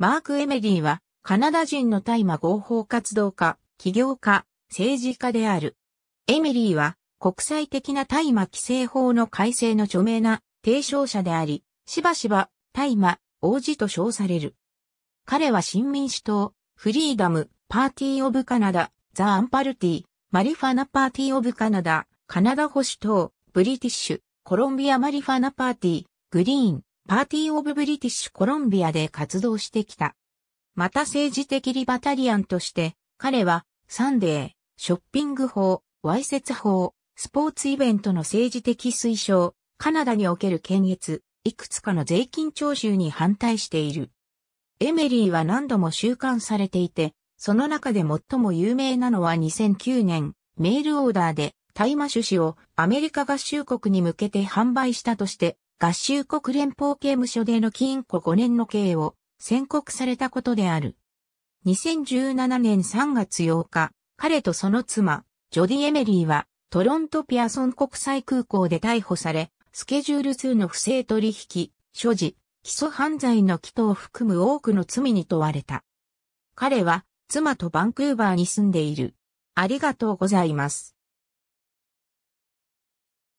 マーク・エメリーは、カナダ人の大麻合法活動家、起業家、政治家である。エメリーは、国際的な大麻規制法の改正の著名な提唱者であり、しばしば大麻王子と称される。彼は新民主党、フリーダム、パーティー・オブ・カナダ、ザ・アンパルティ、マリファナ・パーティー・オブ・カナダ、カナダ保守党、ブリティッシュ、コロンビア・マリファナ・パーティー、グリーン、パーティー・オブ・ブリティッシュ・コロンビアで活動してきた。また政治的リバタリアンとして、彼はサンデー、ショッピング法、わいせつ法、スポーツイベントの政治的推奨、カナダにおける検閲、いくつかの税金徴収に反対している。エメリーは何度も収監されていて、その中で最も有名なのは2009年、メールオーダーで大麻種子をアメリカ合衆国に向けて販売したとして合衆国連邦刑務所での禁錮5年の刑を宣告されたことである。2017年3月8日、彼とその妻、ジョディ・エメリーは、トロントピアソン国際空港で逮捕され、スケジュール2の不正取引、所持、基礎犯罪の起訴を含む多くの罪に問われた。彼は、妻とバンクーバーに住んでいる。ありがとうございます。